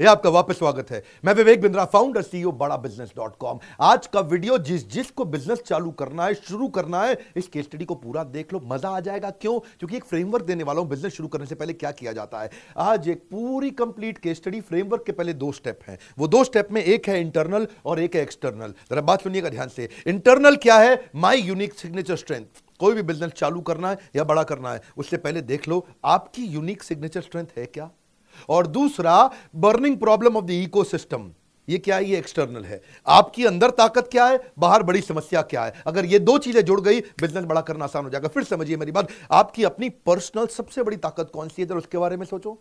ये आपका वापस स्वागत है मैं Vivek Bindra founder CEO e Bada business dot com आज का वीडियो जिस जिसको बिजनेस चालू करना है शुरू करना है इस केस स्टडी को पूरा देख लो मजा आ जाएगा क्यों क्योंकि एक फ्रेमवर्क देने वाला हूं बिजनेस शुरू करने से पहले क्या किया जाता है आज एक पूरी कंप्लीट केस स्टडी फ्रेमवर्क के पहले दो स्टेप है वो दो स्टेप में एक है इंटरनल और एक है एक्सटर्नल जरा बात सुनिएगा ध्यान से इंटरनल क्या है माई यूनिक सिग्नेचर स्ट्रेंथ कोई भी बिजनेस चालू करना है या बड़ा करना है उससे पहले देख लो आपकी यूनिक सिग्नेचर स्ट्रेंथ है क्या और दूसरा burning problem of the ecosystem ये क्या है ये एक्सटर्नल है आपकी अंदर ताकत क्या है बाहर बड़ी समस्या क्या है अगर ये दो चीजें जुड़ गई बिजनेस बड़ा करना आसान हो जाएगा फिर समझिए मेरी बात आपकी अपनी पर्सनल सबसे बड़ी ताकत कौन सी है उसके बारे में सोचो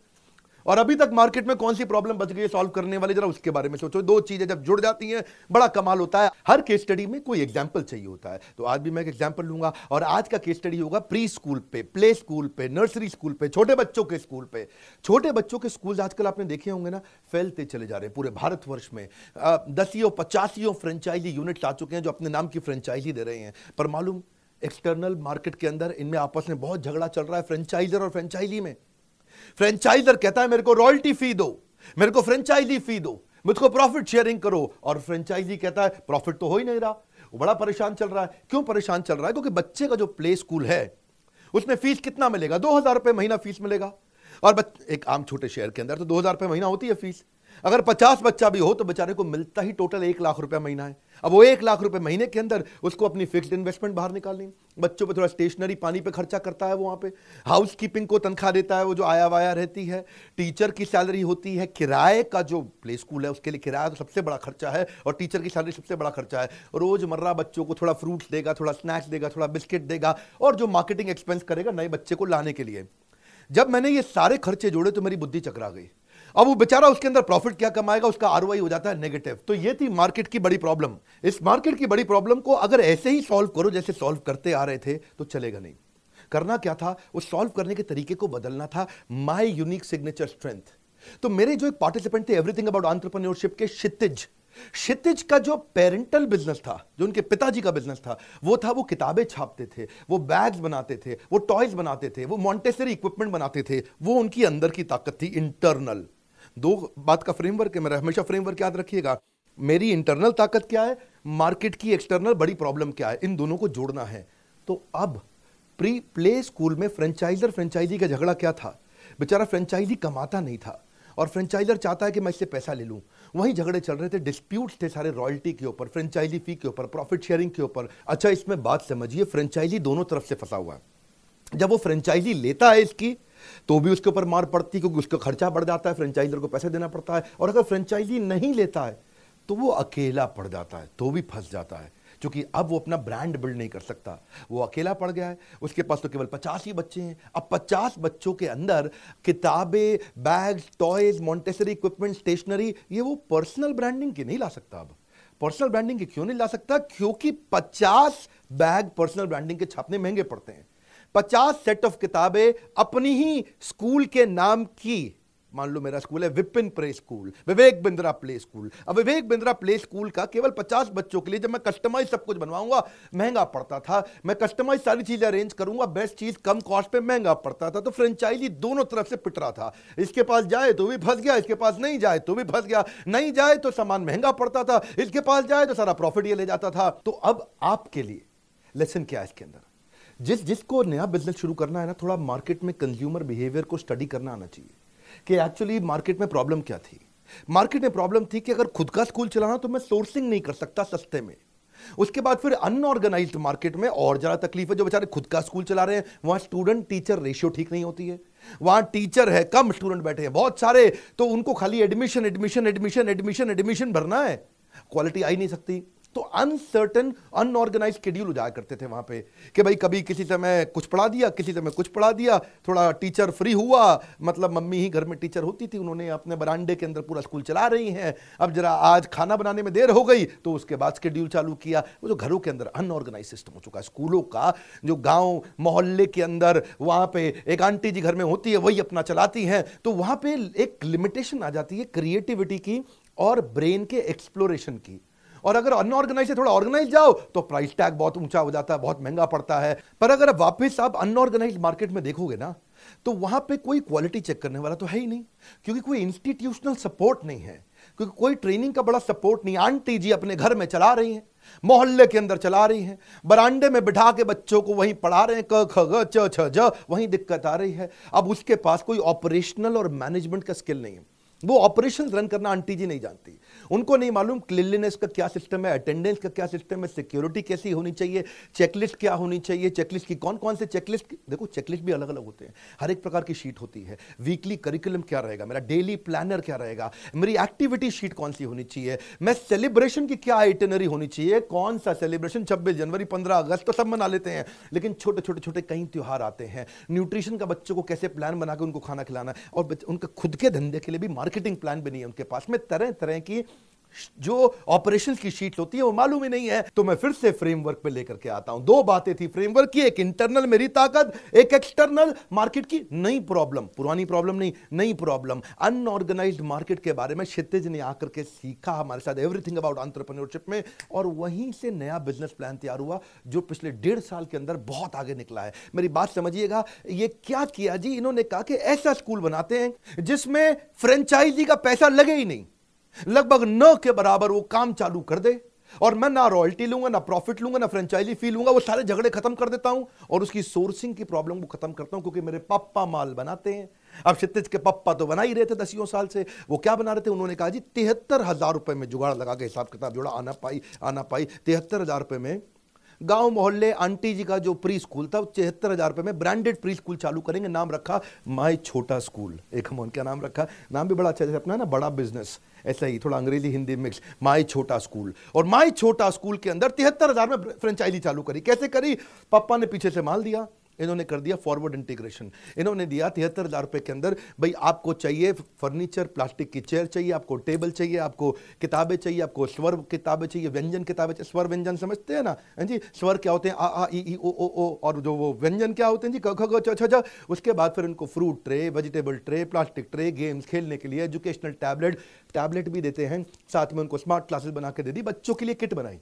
और अभी तक मार्केट में कौन सी प्रॉब्लम बच गई है सॉल्व करने वाले जरा उसके बारे में सोचो दो चीजें जब जुड़ जाती हैं बड़ा कमाल होता है हर केस स्टडी में कोई एग्जाम्पल चाहिए होता है तो आज भी मैं एक एग्जाम्पल लूंगा और आज का केस स्टडी होगा प्री स्कूल पे प्ले स्कूल पे नर्सरी स्कूल पे छोटे बच्चों के स्कूल पे छोटे बच्चों के स्कूल आजकल आपने देखे होंगे ना फैलते चले जा रहे हैं पूरे भारतवर्ष में दसियों पचासियों फ्रेंचाइजी यूनिट्स आ चुके हैं जो अपने नाम की फ्रेंचाइजी दे रहे हैं पर मालूम एक्सटर्नल मार्केट के अंदर इनमें आपस में बहुत झगड़ा चल रहा है फ्रेंचाइजर और फ्रेंचाइजी में फ्रेंचाइजर कहता है मेरे को रॉयल्टी फी दो मेरे को फ्रेंचाइजी फी दो मुझको प्रॉफिट शेयरिंग करो और फ्रेंचाइजी कहता है प्रॉफिट तो हो ही नहीं रहा वो बड़ा परेशान चल रहा है क्यों परेशान चल रहा है क्योंकि बच्चे का जो प्ले स्कूल है उसमें फीस कितना मिलेगा दो हजार रुपये महीना फीस मिलेगा और एक आम छोटे शहर के अंदर तो दो हजार रुपये महीना होती है फीस अगर पचास बच्चा भी हो तो बेचारे को मिलता ही टोटल एक लाख रुपया महीना है अब वो एक लाख रुपए महीने के अंदर उसको अपनी फिक्स्ड इन्वेस्टमेंट बाहर निकालनी बच्चों पे थोड़ा स्टेशनरी पानी पे खर्चा करता है वो वहाँ पे हाउस कीपिंग को तनख्वाह देता है वो जो आया वाया रहती है टीचर की सैलरी होती है किराए का जो प्ले स्कूल है उसके लिए किराया तो सबसे बड़ा खर्चा है और टीचर की सैलरी सबसे बड़ा खर्चा है रोजमर्रा बच्चों को थोड़ा फ्रूट्स देगा थोड़ा स्नैक्स देगा थोड़ा बिस्किट देगा और जो मार्केटिंग एक्सपेंस करेगा नए बच्चे को लाने के लिए जब मैंने ये सारे खर्चे जोड़े तो मेरी बुद्धि चकरा गई अब वो बेचारा उसके अंदर प्रॉफिट क्या कमाएगा उसका आर हो जाता है नेगेटिव तो ये थी मार्केट की बड़ी प्रॉब्लम इस मार्केट की बड़ी प्रॉब्लम को अगर ऐसे ही सॉल्व करो जैसे सॉल्व करते आ रहे थे तो चलेगा नहीं करना क्या था वो सॉल्व करने के तरीके को बदलना था माई यूनिक सिग्नेचर स्ट्रेंथ तो मेरे जो एक पार्टिसिपेंट थे एवरीथिंग अबाउट आंट्रप्रन्योरशिप के क्षितिज क्षितिज का जो पेरेंटल बिजनेस था जो उनके पिताजी का बिजनेस था वो था वो किताबें छापते थे वो बैग्स बनाते थे वो टॉयज बनाते थे वो मॉन्टेसरी इक्विपमेंट बनाते थे वो उनकी अंदर की ताकत थी इंटरनल दो बात का फ्रेमवर्क है मेरा हमेशा फ्रेमवर्क याद रखिएगा मेरी इंटरनल ताकत क्या है मार्केट की एक्सटर्नल बड़ी प्रॉब्लम क्या है इन दोनों को जोड़ना है तो अब प्री प्ले स्कूल में फ्रेंचाइजर फ्रेंचाइजी का झगड़ा क्या था बेचारा फ्रेंचाइजी कमाता नहीं था और फ्रेंचाइजर चाहता है कि मैं इससे पैसा ले लूं वहीं झगड़े चल रहे थे डिस्प्यूट्स थे सारे रॉयल्टी के ऊपर फ्रेंचाइजी फी के ऊपर प्रॉफिट शेयरिंग के ऊपर अच्छा इसमें बात समझिए फ्रेंचाइजी दोनों तरफ से फंसा हुआ है जब वो फ्रेंचाइजी लेता है इसकी तो भी उसके ऊपर मार पड़ती है क्योंकि उसका खर्चा बढ़ जाता है फ्रेंचाइजर को पैसे देना पड़ता है और अगर फ्रेंचाइजी नहीं लेता है तो वो अकेला पड़ जाता है तो भी फंस जाता है क्योंकि अब वो अपना ब्रांड बिल्ड नहीं कर सकता वो अकेला पड़ गया है उसके पास तो केवल पचास ही बच्चे हैं अब पचास बच्चों के अंदर किताबें bags toys Montessori equipment stationery ये वो पर्सनल ब्रांडिंग की नहीं ला सकता अब पर्सनल ब्रांडिंग की क्यों नहीं ला सकता क्योंकि पचास बैग पर्सनल ब्रांडिंग के छापने महंगे पड़ते हैं पचास सेट ऑफ किताबें अपनी ही स्कूल के नाम की मान लो मेरा स्कूल है Vipin play school Vivek Bindra play school अब विवेक बिंद्रा प्ले स्कूल का केवल पचास बच्चों के लिए जब मैं कस्टमाइज सब कुछ बनवाऊंगा महंगा पड़ता था मैं कस्टमाइज सारी चीज़ें अरेंज करूंगा बेस्ट चीज़ कम कॉस्ट पे महंगा पड़ता था तो फ्रेंचाइजी दोनों तरफ से पिट रहा था इसके पास जाए तो भी फंस गया इसके पास नहीं जाए तो भी फंस गया नहीं जाए तो सामान महंगा पड़ता था इसके पास जाए तो सारा प्रॉफिट ये ले जाता था तो अब आपके लिए लेसन क्या है इसके अंदर जिस जिसको नया बिजनेस शुरू करना है ना थोड़ा मार्केट में कंज्यूमर बिहेवियर को स्टडी करना आना चाहिए कि एक्चुअली मार्केट में प्रॉब्लम क्या थी मार्केट में प्रॉब्लम थी कि अगर खुद का स्कूल चलाना तो मैं सोर्सिंग नहीं कर सकता सस्ते में उसके बाद फिर अनऑर्गेनाइज मार्केट में और ज़्यादा तकलीफ है जो बेचारे खुद का स्कूल चला रहे हैं वहां स्टूडेंट टीचर रेशियो ठीक नहीं होती है वहां टीचर है कम स्टूडेंट बैठे हैं बहुत सारे तो उनको खाली admission admission admission admission admission भरना है क्वालिटी आ ही नहीं सकती तो अनसर्टन अनऑर्गेनाइज शेड्यूल उजाया करते थे वहाँ पे कि भाई कभी किसी समय कुछ पढ़ा दिया किसी समय कुछ पढ़ा दिया थोड़ा टीचर फ्री हुआ मतलब मम्मी ही घर में टीचर होती थी उन्होंने अपने बरांडे के अंदर पूरा स्कूल चला रही हैं अब जरा आज खाना बनाने में देर हो गई तो उसके बाद शेड्यूल चालू किया वो जो घरों के अंदर अनऑर्गेनाइज सिस्टम हो चुका है स्कूलों का जो गाँव मोहल्ले के अंदर वहाँ पर एक आंटी जी घर में होती है वही अपना चलाती हैं तो वहाँ पर एक लिमिटेशन आ जाती है क्रिएटिविटी की और ब्रेन के एक्सप्लोरेशन की और अगर अनऑर्गेनाइज से थोड़ा ऑर्गेनाइज जाओ तो प्राइस टैग बहुत ऊंचा हो जाता है बहुत महंगा पड़ता है पर अगर वापस आप अनऑर्गेनाइज मार्केट में देखोगे ना तो वहां पे कोई क्वालिटी चेक करने वाला तो है ही नहीं क्योंकि कोई इंस्टीट्यूशनल सपोर्ट नहीं है क्योंकि कोई ट्रेनिंग का बड़ा सपोर्ट नहीं आंटी जी अपने घर में चला रही हैं मोहल्ले के अंदर चला रही हैं बरांडे में बिठा के बच्चों को वहीं पढ़ा रहे हैं क ख ग च छ ज वहीं दिक्कत आ रही है अब उसके पास कोई ऑपरेशनल और मैनेजमेंट का स्किल नहीं है वो ऑपरेशन रन करना आंटी जी नहीं जानती उनको नहीं मालूम क्लिनलीनेस का क्या सिस्टम है अटेंडेंस का क्या सिस्टम है सिक्योरिटी कैसी होनी चाहिए चेकलिस्ट क्या होनी चाहिए चेकलिस्ट की कौन कौन से चेकलिस्ट देखो चेकलिस्ट भी अलग अलग होते हैं हर एक प्रकार की शीट होती है वीकली करिकुलम क्या रहेगा मेरा डेली प्लानर क्या रहेगा मेरी एक्टिविटी शीट कौन सी होनी चाहिए मैं सेलिब्रेशन की क्या आइटनरी होनी चाहिए कौन सा सेलिब्रेशन छब्बीस जनवरी पंद्रह अगस्त तो सब मना लेते हैं लेकिन छोटे छोटे छोटे कई त्यौहार आते हैं न्यूट्रिशन का बच्चों को कैसे प्लान बना के उनको खाना खिलाना और उनके खुद के धंधे के लिए भी मार्केट मार्केटिंग प्लान भी नहीं है उनके पास में तरह तरह की जो ऑपरेशन की शीट होती है वो मालूम ही नहीं है तो मैं फिर से फ्रेमवर्क पे लेकर के आता हूं दो बातें थी फ्रेमवर्क की एक इंटरनल मेरी ताकत एक एक्सटर्नल मार्केट की नई प्रॉब्लम पुरानी प्रॉब्लम नहीं नई प्रॉब्लम अनऑर्गेनाइज मार्केट के बारे में क्षितिज ने आकर के सीखा हमारे साथ एवरीथिंग अबाउट आंट्रप्रनोरशिप में और वहीं से नया बिजनेस प्लान तैयार हुआ जो पिछले डेढ़ साल के अंदर बहुत आगे निकला है मेरी बात समझिएगा ये क्या किया जी इन्होंने कहा कि ऐसा स्कूल बनाते हैं जिसमें फ्रेंचाइजी का पैसा लगे ही नहीं लगभग न के बराबर वो काम चालू कर दे और मैं ना रॉयल्टी लूंगा ना प्रॉफिट लूंगा ना फ्रेंचाइजी फी लूंगा वो सारे झगड़े खत्म कर देता हूं और उसकी सोर्सिंग की प्रॉब्लम को खत्म करता हूं क्योंकि मेरे पापा माल बनाते हैं अब क्षितिज के पप्पा तो बना ही रहे थे दसियों साल से वो क्या बना रहे थे उन्होंने कहा जी तिहत्तर हजार रुपए में जुगाड़ लगा के हिसाब किताब जोड़ा आना पाई आना पाई तिहत्तर हजार रुपए में गांव मोहल्ले आंटी जी का जो प्री स्कूल था छिहत्तर हज़ार रुपये में ब्रांडेड प्री स्कूल चालू करेंगे नाम रखा माई छोटा स्कूल एक हम उनका नाम रखा नाम भी बड़ा अच्छा जैसे अपना ना बड़ा बिजनेस ऐसा ही थोड़ा अंग्रेजी हिंदी मिक्स माई छोटा स्कूल और माई छोटा स्कूल के अंदर तिहत्तर हज़ार में फ्रेंचाइजी चालू करी कैसे करी पापा ने पीछे से माल दिया इन्होंने कर दिया फॉरवर्ड इंटीग्रेशन इन्होंने दिया तिहत्तर हज़ार रुपये के अंदर भाई आपको चाहिए फर्नीचर प्लास्टिक की चेयर चाहिए आपको टेबल चाहिए आपको किताबें चाहिए आपको स्वर किताबें चाहिए व्यंजन किताबें चाहिए स्वर व्यंजन समझते हैं ना है हाँ जी स्वर क्या होते हैं आ आ ई ओ ओ ओ और जो वो व्यंजन क्या होते हैं जी ख ख छ उसके बाद फिर उनको fruit tray vegetable tray plastic tray games खेलने के लिए एजुकेशनल टैबलेट टैबलेट भी देते हैं साथ में उनको स्मार्ट क्लासेस बना के दे दी बच्चों के लिए किट बनाई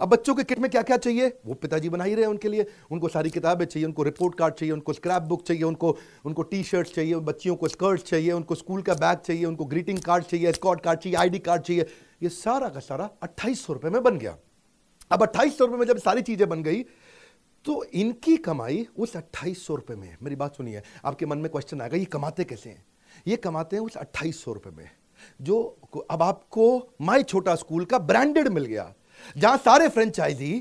अब बच्चों के किट में क्या क्या चाहिए वो पिताजी बना ही रहे हैं उनके लिए उनको सारी किताबें चाहिए उनको रिपोर्ट कार्ड चाहिए उनको स्क्रैप बुक चाहिए उनको उनको टी शर्ट चाहिए बच्चियों को स्कर्ट चाहिए उनको स्कूल का बैग चाहिए उनको ग्रीटिंग कार्ड चाहिए स्कॉट कार्ड चाहिए आई कार्ड चाहिए ये सारा का सारा अट्ठाईस सौ में बन गया अब अट्ठाईस सौ रुपये में जब सारी चीज़ें बन गई तो इनकी कमाई उस अट्ठाईस सौ रुपये में मेरी बात सुनिए आपके मन में क्वेश्चन आएगा ये कमाते कैसे हैं ये कमाते हैं उस अट्ठाईस सौ रुपये में जो अब आपको माई छोटा स्कूल का ब्रांडेड मिल गया जहां सारे फ्रेंचाइजी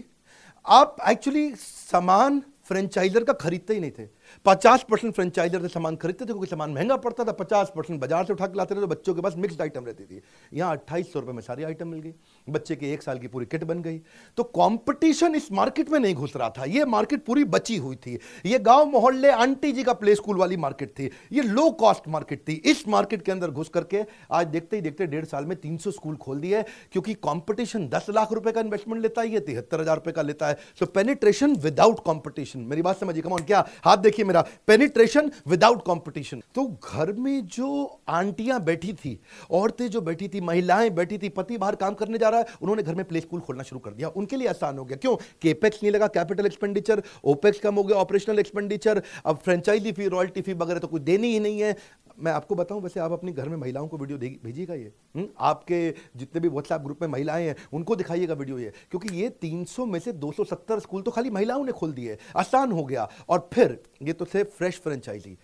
आप एक्चुअली सामान फ्रेंचाइजर का खरीदते ही नहीं थे पचास परसेंट फ्रेंचाइजर से सामान खरीदते थे क्योंकि सामान महंगा पड़ता था पचास परसेंट बाजार से उठा के लाते थे तो बच्चों के पास मिक्सड आइटम रहती थी यहाँ अट्ठाईस सौ रुपये में सारी आइटम मिल गई बच्चे के एक साल की पूरी किट बन गई तो कॉम्पिटिशन इस मार्केट में नहीं घुस रहा था ये मार्केट पूरी बची हुई थी ये गाँव मोहल्ले आंटी जी का प्ले स्कूल वाली मार्केट थी ये लो कॉस्ट मार्केट थी इस मार्केट के अंदर घुस करके आज देखते ही देखते डेढ़ साल में तीन स्कूल खोल दिए क्योंकि कॉम्पिटिशन दस लाख रुपये का इन्वेस्टमेंट लेता है ये तिहत्तर हजार रुपए का लेता है सो पेनिट्रेशन विदाउट कॉम्पिटिशन मेरी बात समझिए कमॉन क्या हाथ देखिए देखिए मेरा पेनिट्रेशन विदाउट कंपटीशन तो घर में जो आंटियां बैठी थी औरतें जो बैठी थी महिलाएं बैठी थी पति बाहर काम करने जा रहा है उन्होंने घर में प्ले स्कूल खोलना शुरू कर दिया उनके लिए आसान हो गया क्यों केपेक्स नहीं लगा कैपिटल एक्सपेंडिचर ओपेक्स कम हो गया ऑपरेशनल एक्सपेंडिचर अब फ्रेंचाइजी फी रॉयल्टी फी वगैरह तो कुछ देनी ही नहीं है मैं आपको बताऊं वैसे आप अपने घर में महिलाओं को वीडियो भेजिएगा ये हुँ? हम्म? आपके जितने भी व्हाट्सएप ग्रुप में महिलाएं हैं उनको दिखाइएगा वीडियो ये क्योंकि ये 300 में से 270 स्कूल तो खाली महिलाओं ने खोल दिए आसान हो गया और फिर ये तो थे फ्रेश फ्रेंचाइजी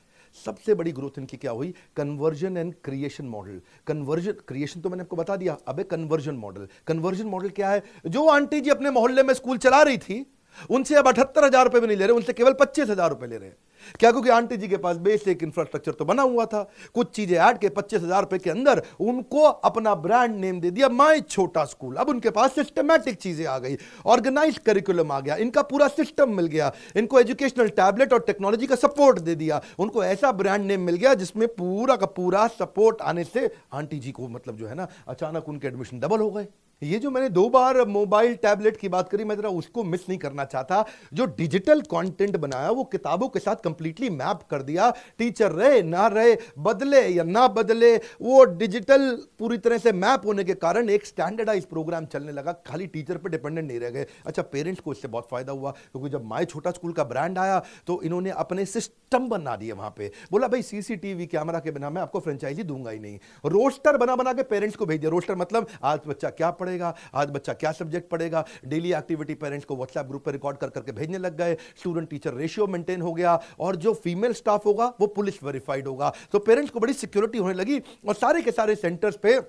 सबसे बड़ी ग्रोथ इनकी क्या हुई conversion and creation model conversion creation तो मैंने आपको बता दिया अबे कन्वर्जन मॉडल कन्वर्जन मॉडल क्या है जो आंटी जी अपने मोहल्ले में स्कूल चला रही थी उनसे अब अठहत्तर हजार रुपये भी नहीं ले रहे उनसे केवल पच्चीस हजार रुपए ले रहे हैं क्या क्योंकि आंटी जी के पास बेसिक इंफ्रास्ट्रक्चर तो बना हुआ था कुछ चीजें ऐड के पच्चीस हजार रुपए के अंदर उनको अपना ब्रांड नेम दे दिया माई छोटा स्कूल अब उनके पास सिस्टमैटिक चीजें आ गई ऑर्गेनाइज करिकुलम आ गया इनका पूरा सिस्टम मिल गया इनको एजुकेशनल टैबलेट और टेक्नोलॉजी का सपोर्ट दे दिया उनको ऐसा ब्रांड नेम मिल गया जिसमें पूरा का पूरा सपोर्ट आने से आंटी जी को मतलब जो है ना अचानक उनके एडमिशन डबल हो गए ये जो मैंने दो बार मोबाइल टैबलेट की बात करी मैं जरा उसको मिस नहीं करना चाहता जो डिजिटल कंटेंट बनाया वो किताबों के साथ कंप्लीटली मैप कर दिया टीचर रहे ना रहे बदले या ना बदले वो डिजिटल पूरी तरह से मैप होने के कारण एक स्टैंडर्डाइज प्रोग्राम चलने लगा खाली टीचर पर डिपेंडेंट नहीं रह गए अच्छा पेरेंट्स को इससे बहुत फायदा हुआ क्योंकि जब माए छोटा स्कूल का ब्रांड आया तो इन्होंने अपने सिस्टम बना दिए वहां पर बोला भाई सीसीटीवी कैमरा के बिना मैं आपको फ्रेंचाइजी दूंगा ही नहीं रोस्टर बना बना के पेरेंट्स को भेज दिया रोस्टर मतलब आज बच्चा क्या पढ़े पढ़ेगा आज बच्चा क्या सब्जेक्ट पढ़ेगा डेली एक्टिविटी पेरेंट्स को व्हाट्सएप ग्रुप पर रिकॉर्ड कर करके भेजने लग गए स्टूडेंट टीचर रेशियो मेंटेन हो गया और जो फीमेल स्टाफ होगा वो पुलिस वेरीफाइड होगा तो पेरेंट्स को बड़ी सिक्योरिटी होने लगी और सारे के सारे सेंटर्स पे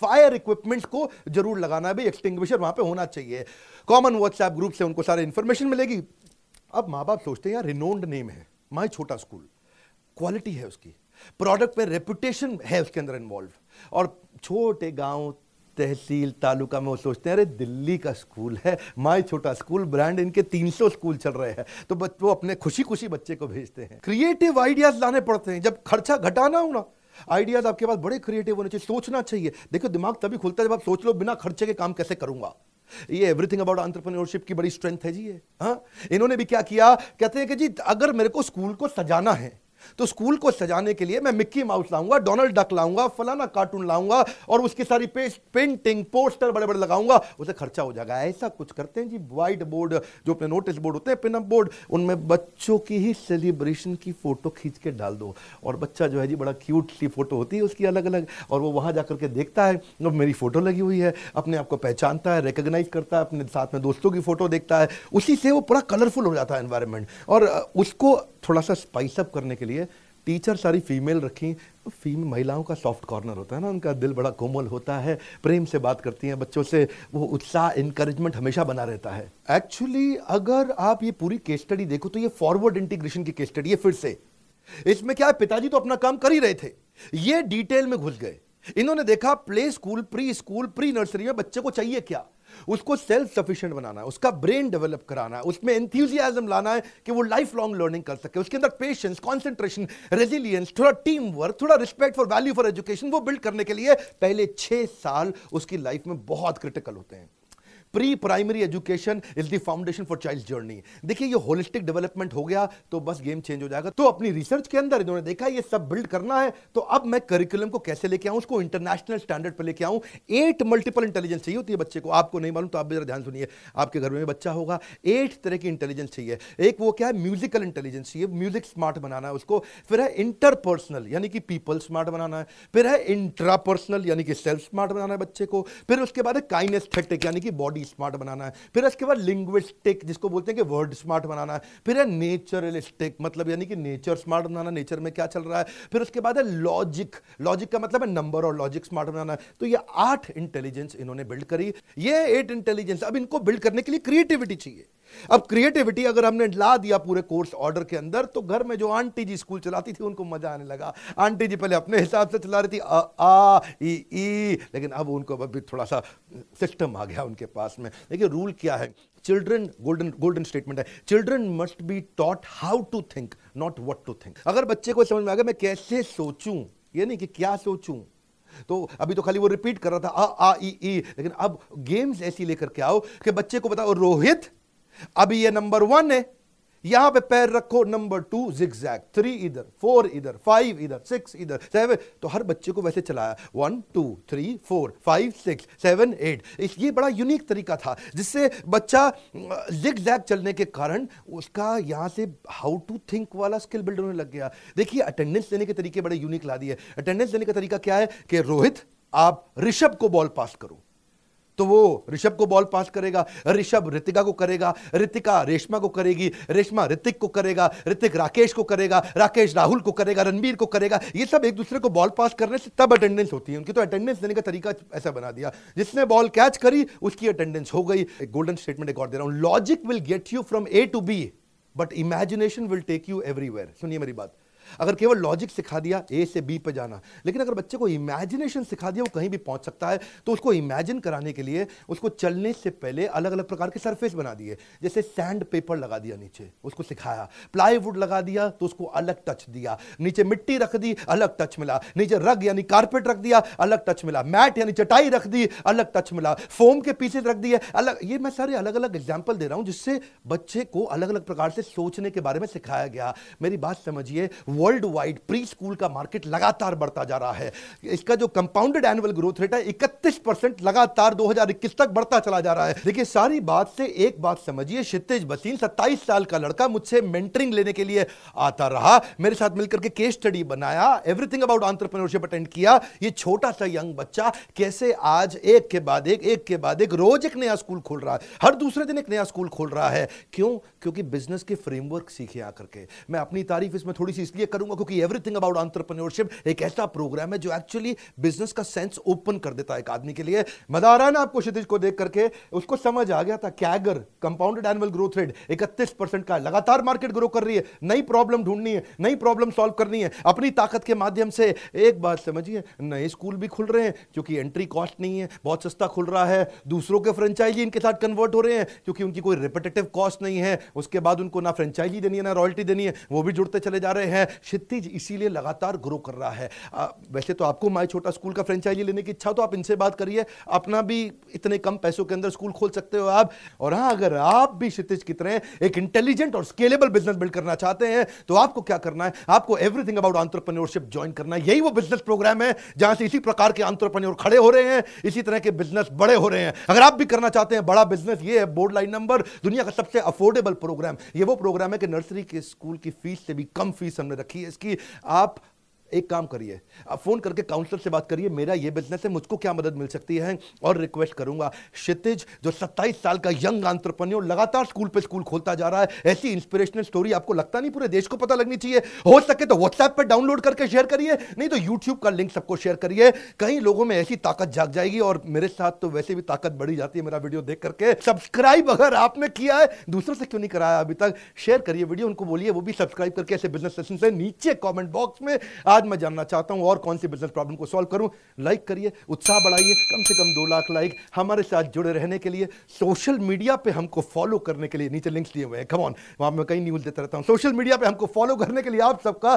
फायर इक्विपमेंट्स को जरूर लगाना है भाई वहां पे होना चाहिए कॉमन व्हाट्सएप ग्रुप से उनको सारी इंफॉर्मेशन मिलेगी अब माँ बाप सोचते हैं यार रिनोन्ड नेम है माई छोटा स्कूल क्वालिटी है उसकी प्रोडक्ट पे रेपुटेशन है उसके अंदर इन्वॉल्व और छोटे गांव तहसील तालुका में वो सोचते हैं अरे दिल्ली का स्कूल है माई छोटा स्कूल ब्रांड इनके 300 स्कूल चल रहे हैं तो वो अपने खुशी खुशी बच्चे को भेजते हैं क्रिएटिव आइडियाज लाने पड़ते हैं जब खर्चा घटाना हो ना आइडियाज आपके पास बड़े क्रिएटिव होने चाहिए सोचना चाहिए देखो दिमाग तभी खुलता है जब आप सोच लो बिना खर्चे के काम कैसे करूंगा ये एवरीथिंग अबाउट एंटरप्रेन्योरशिप की बड़ी स्ट्रेंथ है जी ये हाँ इन्होंने भी क्या किया कहते हैं कि जी अगर मेरे को स्कूल को सजाना है तो स्कूल को सजाने के लिए मैं मिक्की माउस लाऊंगा डोनाल्ड डक लाऊंगा फलाना कार्टून लाऊंगा और उसकी सारी पेंटिंग पोस्टर बड़े बड़े लगाऊंगा उसे खर्चा हो जाएगा ऐसा कुछ करते हैं जी व्हाइट बोर्ड जो अपने नोटिस बोर्ड होते हैं पिनअप बोर्ड उनमें बच्चों की ही सेलिब्रेशन की फोटो खींच के डाल दो और बच्चा जो है जी बड़ा क्यूट सी फोटो होती है उसकी अलग अलग और वो वहां जाकर के देखता है तो मेरी फोटो लगी हुई है अपने आप को पहचानता है रिकोगनाइज करता है अपने साथ में दोस्तों की फोटो देखता है उसी से वो पूरा कलरफुल हो जाता है एनवायरमेंट और उसको थोड़ा सा स्पाइस अप करने के लिए टीचर सारी फीमेल रखी तो फीम महिलाओं का सॉफ्ट कॉर्नर होता है ना उनका दिल बड़ा कोमल होता है प्रेम से बात करती हैं बच्चों से वो उत्साह इनकरेजमेंट हमेशा बना रहता है एक्चुअली अगर आप ये पूरी केस स्टडी देखो तो ये फॉरवर्ड इंटीग्रेशन की केस स्टडी है फिर से इसमें क्या है पिताजी तो अपना काम कर ही रहे थे ये डिटेल में घुस गए इन्होंने देखा play school pre school pre nursery में बच्चे को चाहिए क्या उसको सेल्फ सफिशिएंट बनाना है उसका ब्रेन डेवलप कराना है उसमें एंथ्यूजियाजम लाना है कि वो लाइफ लॉन्ग लर्निंग कर सके उसके अंदर पेशेंस कॉन्सेंट्रेशन रेजिलियंस थोड़ा टीम वर्क थोड़ा respect for value for education वो बिल्ड करने के लिए पहले छः साल उसकी लाइफ में बहुत क्रिटिकल होते हैं pre primary education is the foundation for child journey देखिए ये होलिस्टिक डेवलपमेंट हो गया तो बस गेम चेंज हो जाएगा तो अपनी रिसर्च के अंदर इन्होंने देखा ये सब बिल्ड करना है तो अब मैं करिकुलम को कैसे लेके आऊं उसको इंटरनेशनल स्टैंडर्ड पर लेके आऊं एट मल्टीपल इंटेलिजेंस चाहिए होती है बच्चे को आपको नहीं मालूम तो आप जरा ध्यान सुनिए आपके घर में बच्चा होगा एट तरह की इंटेलिजेंस चाहिए एक वो क्या है म्यूजिकल इंटेलिजेंस चाहिए म्यूजिक स्मार्ट बनाना है उसको फिर है इंटरपर्सनल यानी कि पीपल स्मार्ट बनाना है फिर है इंट्रापर्सनल यानी कि सेल्फ स्मार्ट बनाना है बच्चे को फिर उसके बाद है काइनेस्थेटिक यानी कि बॉडी स्मार्ट बनाना है फिर इसके बाद लिंग्विस्टिक जिसको बोलते हैं कि वर्ड स्मार्ट बनाना है फिर है नेचरलिस्टिक मतलब यानी कि नेचर स्मार्ट बनाना नेचर में क्या चल रहा है फिर उसके बाद है लॉजिक लॉजिक का मतलब है नंबर और लॉजिक स्मार्ट बनाना है तो ये आठ इंटेलिजेंस इन्होंने बिल्ड करी ये एट इंटेलिजेंस अब इनको बिल्ड करने के लिए क्रिएटिविटी चाहिए अब क्रिएटिविटी अगर हमने ला दिया पूरे कोर्स ऑर्डर के अंदर तो घर में जो आंटी जी स्कूल चलाती थी उनको मजा आने लगा आंटी जी पहले अपने हिसाब से चला रही थी आ, आ ई ई लेकिन अब उनको अभी थोड़ा सा सिस्टम आ गया उनके पास में देखिए रूल क्या है चिल्ड्रन गोल्डन गोल्डन स्टेटमेंट है children must be taught how to think not what to think अगर बच्चे को समझ में आ गया मैं कैसे सोचूं ये नहीं कि क्या सोचूं तो अभी तो खाली वो रिपीट कर रहा था आ आ ई ई लेकिन अब गेम्स ऐसी लेकर के आओ कि बच्चे को बताओ रोहित अभी ये नंबर वन है यहां पे पैर रखो नंबर टू जिक्जैक थ्री इधर फोर इधर फाइव इधर सिक्स इधर सेवन तो हर बच्चे को वैसे चलाया one two three four five six seven eight इस ये बड़ा यूनिक तरीका था जिससे बच्चा जैग चलने के कारण उसका यहां से हाउ टू थिंक वाला स्किल बिल्ड होने लग गया देखिए अटेंडेंस लेने के तरीके बड़े यूनिक ला दिए अटेंडेंस लेने का तरीका क्या है कि रोहित आप ऋषभ को बॉल पास करो तो वो ऋषभ को बॉल पास करेगा ऋषभ ऋतिका को करेगा ऋतिका रेशमा को करेगी रेशमा ऋतिक को करेगा ऋतिक राकेश को करेगा राकेश राहुल को करेगा रणबीर को करेगा ये सब एक दूसरे को बॉल पास करने से तब अटेंडेंस होती है उनकी तो अटेंडेंस देने का तरीका ऐसा बना दिया जिसने बॉल कैच करी उसकी अटेंडेंस हो गई एक गोल्डन स्टेटमेंट एक और दे रहा हूँ logic will get you from A to B but imagination will take you everywhere सुनिए मेरी बात अगर केवल लॉजिक सिखा दिया ए से बी पर जाना लेकिन अगर बच्चे को इमेजिनेशन सिखा दिया वो कहीं भी पहुंच सकता है तो उसको इमेजिन कराने के लिए उसको चलने से पहले अलग अलग प्रकार के सरफेस बना दिए जैसे सैंड पेपर लगा दिया नीचे उसको सिखाया प्लाईवुड लगा दिया तो उसको अलग टच दिया नीचे मिट्टी रख दी अलग टच मिला नीचे रग यानी कारपेट रख दिया अलग टच मिला मैट यानी चटाई रख दी अलग टच मिला फोम के पीसेज रख दिए अलग ये मैं सारे अलग अलग एग्जाम्पल दे रहा हूँ जिससे बच्चे को अलग अलग प्रकार से सोचने के बारे में सिखाया गया मेरी बात समझिए वर्ल्ड वाइड प्री स्कूल का मार्केट लगातार बढ़ता जा रहा है इसका जो कंपाउंडेड एनुअल ग्रोथ रेट है इकतीस परसेंट लगातार 2021 तक बढ़ता चला जा रहा है देखिए सारी बात से एक बात समझिए क्षितिज बसीन 27 साल का लड़का मुझसे मेंटरिंग लेने के लिए आता रहा मेरे साथ मिलकर के केस स्टडी बनाया एवरीथिंग अबाउट आंट्रप्रनोरशिप अटेंड किया ये छोटा सा यंग बच्चा कैसे आज एक के बाद एक एक के बाद एक रोज एक नया स्कूल खोल रहा है हर दूसरे दिन एक नया स्कूल खोल रहा है क्यों क्योंकि बिजनेस के फ्रेमवर्क सीखे आकर के मैं अपनी तारीफ इसमें थोड़ी सी इसलिए इसलिए करूंगा क्योंकि एवरीथिंग अबाउट एंटरप्रेन्योरशिप एक ऐसा प्रोग्राम है जो एक्चुअली बिजनेस का सेंस ओपन कर देता है एक आदमी के लिए मजा आ रहा है ना आपको क्षितिज को देख करके उसको समझ आ गया था CAGR compounded annual growth rate इकतीस परसेंट का लगातार मार्केट ग्रो कर रही है नई प्रॉब्लम ढूंढनी है नई प्रॉब्लम सॉल्व करनी है अपनी ताकत के माध्यम से एक बात समझिए नए स्कूल भी खुल रहे हैं क्योंकि एंट्री कॉस्ट नहीं है बहुत सस्ता खुल रहा है दूसरों के फ्रेंचाइजी इनके साथ कन्वर्ट हो रहे हैं क्योंकि उनकी कोई रिपेटेटिव कॉस्ट नहीं है उसके बाद उनको ना फ्रेंचाइजी देनी है ना रॉयल्टी देनी है वो भी जुड़ते चले जा रहे हैं क्षितिज इसीलिए लगातार ग्रो कर रहा है आ, वैसे तो आपको माई छोटा स्कूल का फ्रेंचाइजी लेने की इच्छा तो आप इनसे बात करिए अपना भी इतने कम पैसों के अंदर स्कूल खोल सकते हो आप और हाँ अगर आप भी क्षितिज की तरह एक इंटेलिजेंट और स्केलेबल बिजनेस बिल्ड करना चाहते हैं तो आपको क्या करना है आपको एवरीथिंग अबाउट आंट्रप्रन्योरशिप ज्वाइन करना है यही वो बिजनेस प्रोग्राम है जहां से इसी प्रकार के आंट्रप्रन्योर खड़े हो रहे हैं इसी तरह के बिजनेस बड़े हो रहे हैं अगर आप भी करना चाहते हैं बड़ा बिजनेस ये है बोर्ड लाइन नंबर दुनिया का सबसे अफोर्डेबल प्रोग्राम ये वो प्रोग्राम है कि नर्सरी के स्कूल की फीस से भी कम फीस हमने रखी रखी है इसकी आप एक काम करिए आप फ़ोन करके काउंसलर से बात करिए मेरा ये बिजनेस है मुझको क्या मदद मिल सकती है और रिक्वेस्ट करूंगा क्षितिज जो 27 साल का यंग आंट्रप्रन्योर लगातार स्कूल पे स्कूल खोलता जा रहा है ऐसी इंस्पिरेशनल स्टोरी आपको लगता नहीं पूरे देश को पता लगनी चाहिए हो सके तो व्हाट्सएप पर डाउनलोड करके शेयर करिए नहीं तो यूट्यूब का लिंक सबको शेयर करिए कई लोगों में ऐसी ताकत जाग जाएगी और मेरे साथ तो वैसे भी ताकत बढ़ी जाती है मेरा वीडियो देख करके सब्सक्राइब अगर आपने किया है दूसरों से क्यों नहीं कराया अभी तक शेयर करिए वीडियो उनको बोलिए वो भी सब्सक्राइब करके ऐसे बिजनेस सेशन से नीचे कॉमेंट बॉक्स में आप आज मैं जानना चाहता हूं और कौन सी बिजनेस प्रॉब्लम को सॉल्व करूं लाइक करिए उत्साह बढ़ाइए कम से कम दो लाख लाइक हमारे साथ जुड़े रहने के लिए सोशल मीडिया पे हमको फॉलो करने के लिए नीचे लिंक्स दिए हुए हैं कमॉन वहां मैं कई न्यूज़ देता रहता हूं सोशल मीडिया पे हमको फॉलो करने के लिए आप सबका